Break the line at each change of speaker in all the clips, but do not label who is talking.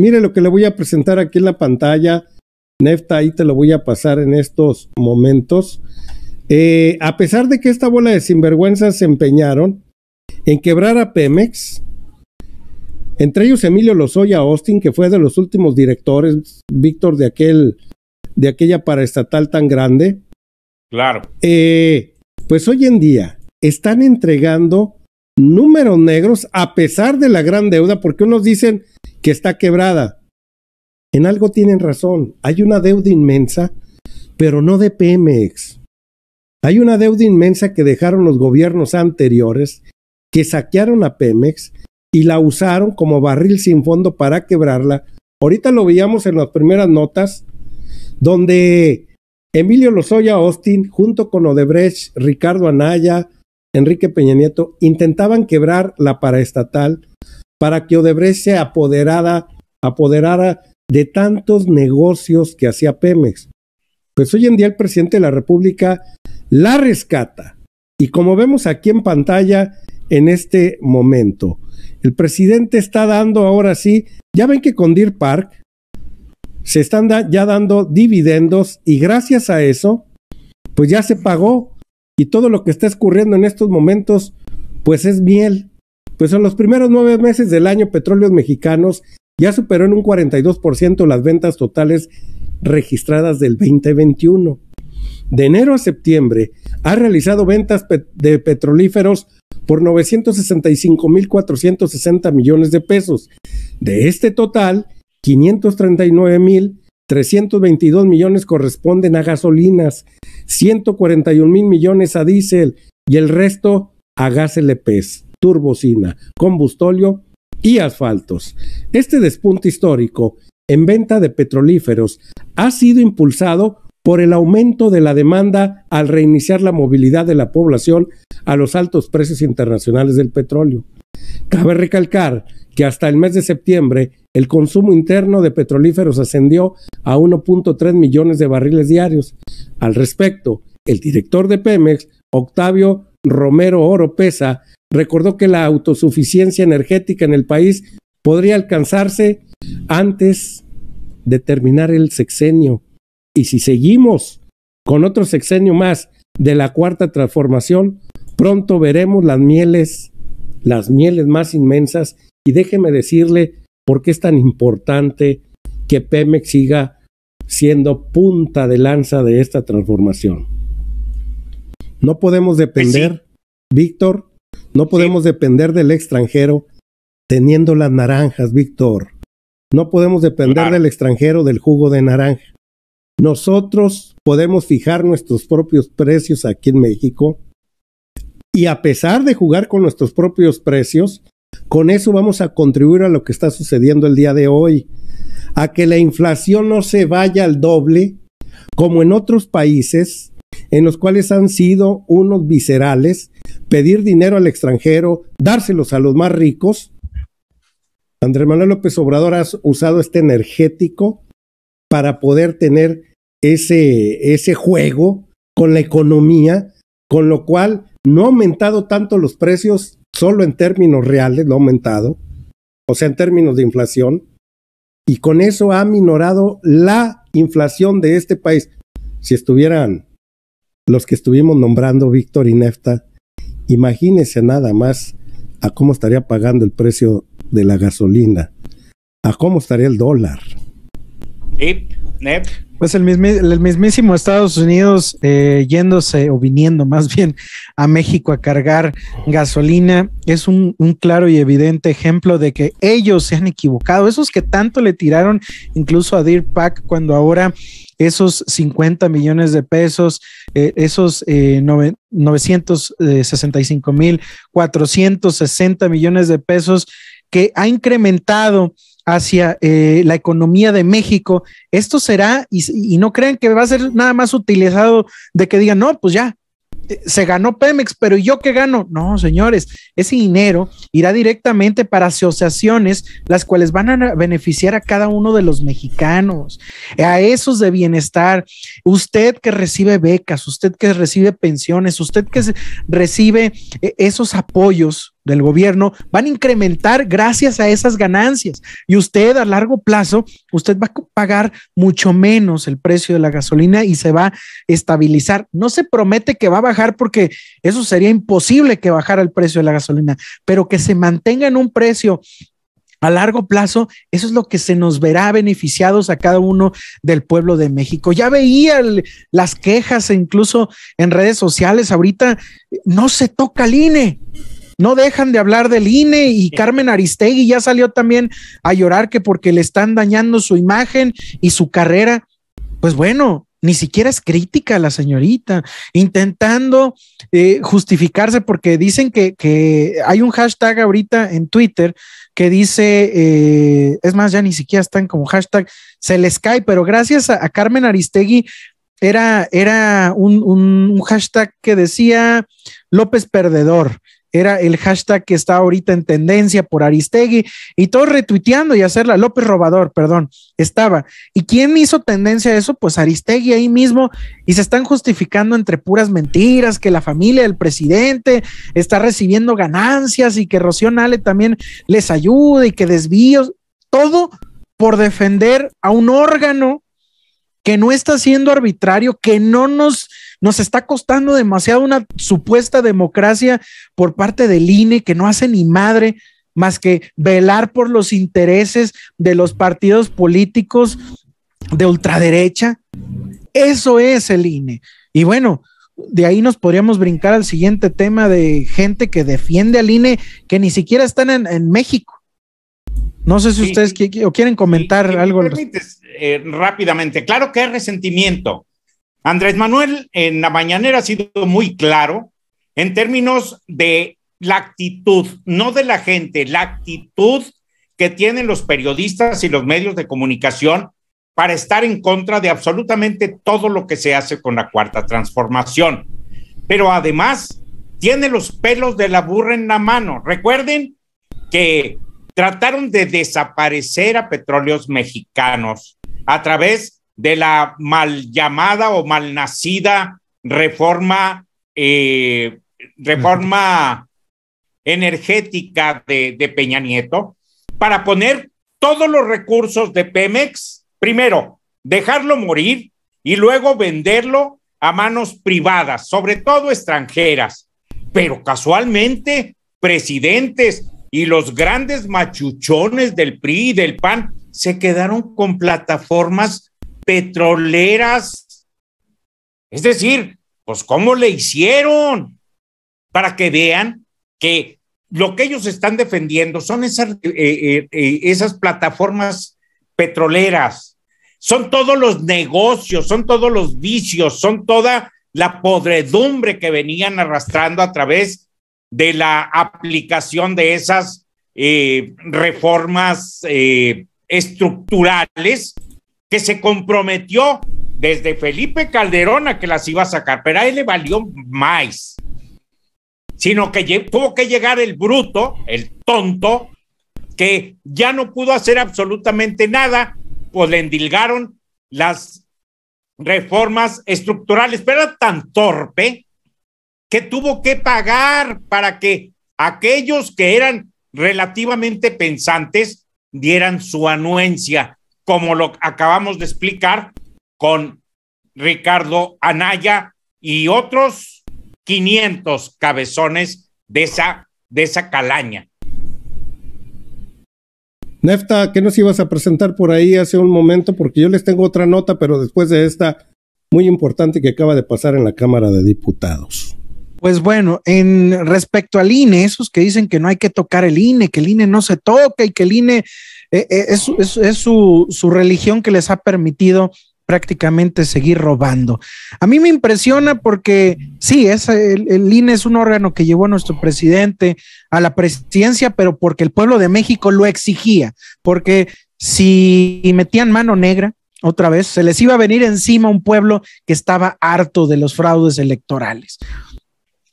Mire lo que le voy a presentar aquí en la pantalla. Nefta, ahí te lo voy a pasar en estos momentos. Eh, a pesar de que esta bola de sinvergüenzas se empeñaron en quebrar a Pemex, entre ellos Emilio Lozoya Austin, que fue de los últimos directores, Víctor, de aquel, de aquella paraestatal tan grande. Claro. Eh, pues hoy en día están entregando números negros a pesar de la gran deuda, porque unos dicen, que está quebrada. En algo tienen razón. Hay una deuda inmensa, pero no de Pemex. Hay una deuda inmensa que dejaron los gobiernos anteriores, que saquearon a Pemex y la usaron como barril sin fondo para quebrarla. Ahorita lo veíamos en las primeras notas, donde Emilio Lozoya Austin, junto con Odebrecht, Ricardo Anaya, Enrique Peña Nieto, intentaban quebrar la paraestatal para que Odebrecht se apoderara, de tantos negocios que hacía Pemex. Pues hoy en día el presidente de la República la rescata. Y como vemos aquí en pantalla en este momento, el presidente está dando ahora sí, ya ven que con Deer Park se están ya dando dividendos y gracias a eso, pues ya se pagó y todo lo que está escurriendo en estos momentos, pues es miel. Pues en los primeros nueve meses del año, Petróleos Mexicanos ya superó en un 42% las ventas totales registradas del 2021. De enero a septiembre ha realizado ventas de petrolíferos por 965.460 millones de pesos. De este total, 539.322 millones corresponden a gasolinas, 141.000 millones a diésel y el resto a gas LPs turbocina, combustóleo y asfaltos. Este despunte histórico en venta de petrolíferos ha sido impulsado por el aumento de la demanda al reiniciar la movilidad de la población a los altos precios internacionales del petróleo. Cabe recalcar que hasta el mes de septiembre el consumo interno de petrolíferos ascendió a 1.3 millones de barriles diarios. Al respecto, el director de Pemex, Octavio Romero Pesa, recordó que la autosuficiencia energética en el país podría alcanzarse antes de terminar el sexenio. Y si seguimos con otro sexenio más de la cuarta transformación, pronto veremos las mieles, las mieles más inmensas. Y déjeme decirle por qué es tan importante que Pemex siga siendo punta de lanza de esta transformación. No podemos pues depender, Víctor, no podemos depender del extranjero teniendo las naranjas, Víctor. No podemos depender del extranjero del jugo de naranja. Nosotros podemos fijar nuestros propios precios aquí en México y a pesar de jugar con nuestros propios precios, con eso vamos a contribuir a lo que está sucediendo el día de hoy, a que la inflación no se vaya al doble como en otros países en los cuales han sido unos viscerales pedir dinero al extranjero, dárselos a los más ricos. Andrés Manuel López Obrador ha usado este energético para poder tener ese, ese juego con la economía, con lo cual no ha aumentado tanto los precios solo en términos reales, lo ha aumentado, o sea, en términos de inflación, y con eso ha minorado la inflación de este país. Si estuvieran los que estuvimos nombrando Víctor y Nefta, Imagínese nada más a cómo estaría pagando el precio de la gasolina, a cómo estaría el dólar. Pues el, mismísimo Estados
Unidos eh, yéndose o viniendo más bien a México a cargar gasolina es un, claro y evidente ejemplo de que ellos se han equivocado. Esos que tanto le tiraron incluso a Deer Pack cuando ahora esos 50 millones de pesos, eh, esos eh, 965 mil 460 millones de pesos que ha incrementado hacia eh, la economía de México. Esto será, y, no crean que va a ser nada más utilizado de que digan, no, pues ya, eh, se ganó Pemex, pero ¿y yo qué gano? No, señores, ese dinero irá directamente para asociaciones, las cuales van a beneficiar a cada uno de los mexicanos, a esos de bienestar. Usted que recibe becas, usted que recibe pensiones, usted que recibe eh, esos apoyos del gobierno van a incrementar gracias a esas ganancias. Y usted a largo plazo, usted va a pagar mucho menos el precio de la gasolina y se va a estabilizar. No se promete que va a bajar porque eso sería imposible que bajara el precio de la gasolina, pero que se mantenga en un precio a largo plazo, eso es lo que se nos verá beneficiados a cada uno del pueblo de México. Ya veía las quejas, incluso en redes sociales, ahorita no se toca el INE, no dejan de hablar del INE y Carmen Aristegui ya salió también a llorar que porque le están dañando su imagen y su carrera. Pues bueno, ni siquiera es crítica la señorita, intentando eh, justificarse porque dicen que, hay un hashtag ahorita en Twitter que dice, eh, es más, ya ni siquiera están como hashtag, se les cae, pero gracias a, Carmen Aristegui era, era un, hashtag que decía López Perdedor era el hashtag que está ahorita en tendencia por Aristegui y todo retuiteando y hacerla, López Robador, perdón, estaba. ¿Y quién hizo tendencia a eso? Pues Aristegui ahí mismo y se están justificando entre puras mentiras que la familia del presidente está recibiendo ganancias y que Rocío Nale también les ayude y que desvíos, todo por defender a un órgano que no está siendo arbitrario, que no nos nos está costando demasiado una supuesta democracia por parte del INE que no hace ni madre más que velar por los intereses de los partidos políticos de ultraderecha. Eso es el INE. Y bueno, de ahí nos podríamos brincar al siguiente tema de gente que defiende al INE que ni siquiera están en, México. No sé si ustedes quieren comentar algo.
Eh, rápidamente, claro que hay resentimiento, Andrés Manuel en la mañanera ha sido muy claro en términos de la actitud, no de la gente, la actitud que tienen los periodistas y los medios de comunicación para estar en contra de absolutamente todo lo que se hace con la cuarta transformación. Pero además tiene los pelos de la burra en la mano. Recuerden que trataron de desaparecer a petróleos mexicanos a través de la mal llamada o mal nacida reforma, eh, reforma energética de, de Peña Nieto, para poner todos los recursos de Pemex, primero, dejarlo morir y luego venderlo a manos privadas, sobre todo extranjeras. Pero casualmente, presidentes y los grandes machuchones del PRI y del PAN se quedaron con plataformas petroleras. Es decir, pues cómo le hicieron para que vean que lo que ellos están defendiendo son eh, eh, eh, esas, plataformas petroleras, son todos los negocios, son todos los vicios, son toda la podredumbre que venían arrastrando a través de la aplicación de esas reformas estructurales que se comprometió desde Felipe Calderón a que las iba a sacar, pero a él le valió más, sino que tuvo que llegar el bruto, el tonto, que ya no pudo hacer absolutamente nada, pues le endilgaron las reformas estructurales, pero era tan torpe que tuvo que pagar para que aquellos que eran relativamente pensantes dieran su anuencia como lo acabamos de explicar con Ricardo Anaya y otros 500 cabezones de esa, de esa calaña.
Nefta, ¿qué nos ibas a presentar por ahí hace un momento? Porque yo les tengo otra nota, pero después de esta muy importante que acaba de pasar en la Cámara de Diputados.
Pues bueno, en respecto al INE, esos que dicen que no hay que tocar el INE, que el INE no se toca y que el INE eh, eh, es, su, religión que les ha permitido prácticamente seguir robando. A mí me impresiona porque sí, es el INE es un órgano que llevó a nuestro presidente a la presidencia, pero porque el pueblo de México lo exigía, porque si metían mano negra, otra vez, se les iba a venir encima un pueblo que estaba harto de los fraudes electorales.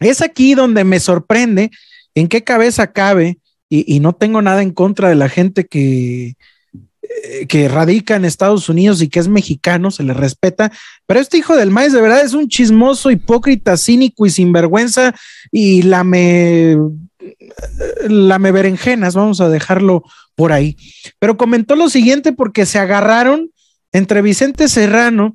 Es aquí donde me sorprende en qué cabeza cabe, y, no tengo nada en contra de la gente que, eh, que radica en Estados Unidos y que es mexicano, se le respeta, pero este hijo del maíz de verdad es un chismoso, hipócrita, cínico y sinvergüenza y la me berenjenas, vamos a dejarlo por ahí. Pero comentó lo siguiente porque se agarraron entre Vicente Serrano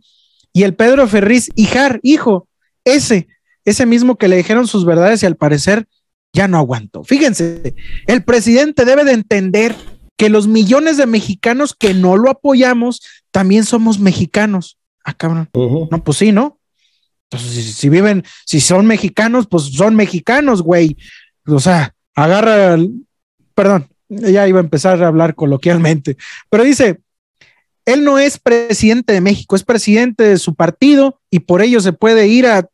y el Pedro Ferriz Hijar, hijo, ese ese mismo que le dijeron sus verdades y al parecer ya no aguantó. Fíjense, el presidente debe de entender que los millones de mexicanos que no lo apoyamos también somos mexicanos. Ah, cabrón. No, pues sí, ¿no? Entonces, si, viven, si son mexicanos, pues son mexicanos, güey. O sea, agarra, perdón, ya iba a empezar a hablar coloquialmente, pero dice, él no es presidente de México, es presidente de su partido y por ello se puede ir a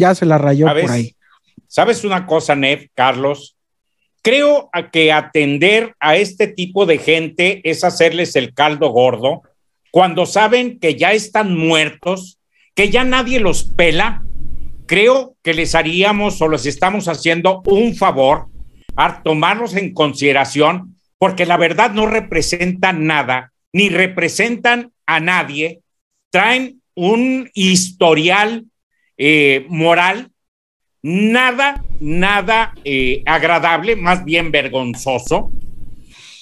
ya se la rayó ¿Sabes? por ahí.
¿Sabes una cosa, Nev, Carlos? Creo que atender a este tipo de gente es hacerles el caldo gordo cuando saben que ya están muertos, que ya nadie los pela. Creo que les haríamos o les estamos haciendo un favor a tomarlos en consideración porque la verdad no representan nada, ni representan a nadie, traen un historial eh, moral, nada, nada eh, agradable, más bien vergonzoso,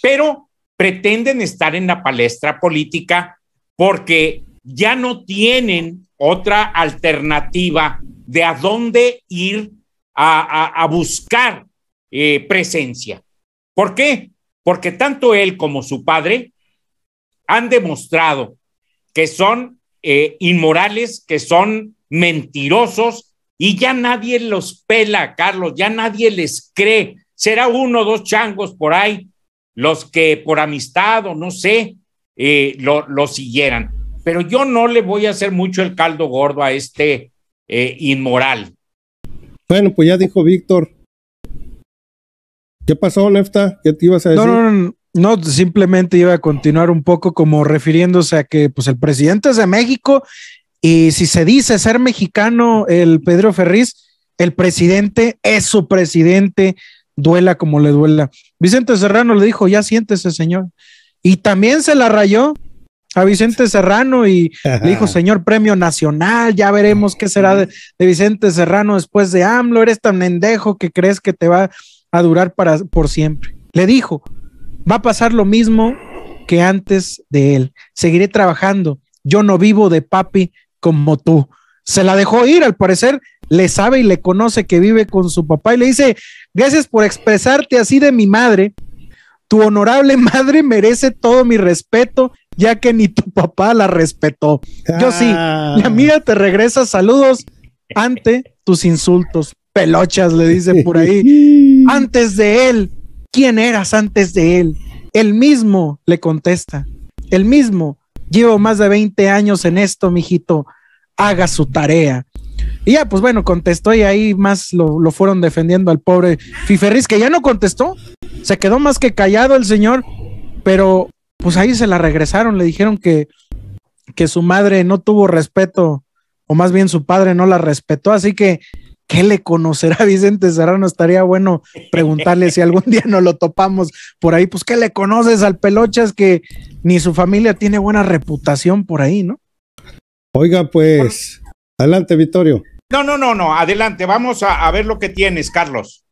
pero pretenden estar en la palestra política porque ya no tienen otra alternativa de a dónde ir a, buscar eh, presencia. ¿Por qué? Porque tanto él como su padre han demostrado que son inmorales, que son mentirosos y ya nadie los pela, Carlos, ya nadie les cree. Será uno o dos changos por ahí los que por amistad o no sé eh, lo, siguieran. Pero yo no le voy a hacer mucho el caldo gordo a este eh, inmoral.
Bueno, pues ya dijo Víctor. ¿Qué pasó, Nefta? ¿Qué te ibas a decir? No, no, no, no, simplemente iba a
continuar un poco como refiriéndose a que pues el presidente es de México y si se dice ser mexicano el Pedro Ferriz, el presidente es su presidente, duela como le duela. Vicente Serrano le dijo, ya siéntese, señor. Y también se la rayó a Vicente Serrano y le dijo, señor, premio nacional, ya veremos qué será de, Vicente Serrano después de AMLO, eres tan mendejo que crees que te va a durar para, por siempre. Le dijo, va a pasar lo mismo que antes de él, seguiré trabajando, yo no vivo de papi, como tú. Se la dejó ir, al parecer le sabe y le conoce que vive con su papá y le dice, gracias por expresarte así de mi madre. Tu honorable madre merece todo mi respeto, ya que ni tu papá la respetó. Yo sí, ah. La amiga te regresa saludos ante tus insultos. Pelochas, le dice por ahí. Antes de él, ¿quién eras antes de él? El mismo le contesta. El mismo Llevo más de 20 años en esto, mijito. Haga su tarea. Y ya, pues bueno, contestó y ahí más lo, fueron defendiendo al pobre Fiferris, que ya no contestó. Se quedó más que callado el señor, pero pues ahí se la regresaron. Le dijeron que, que su madre no tuvo respeto, o más bien su padre no la respetó. Así que ¿qué le conocerá Vicente Serrano? Estaría bueno preguntarle si algún día nos lo topamos por ahí, pues ¿qué le conoces al Pelochas que ni su familia tiene buena reputación por ahí, ¿no? Oiga, pues, adelante, Vittorio.
No, no, no, no, adelante, vamos a ver lo que tienes, Carlos.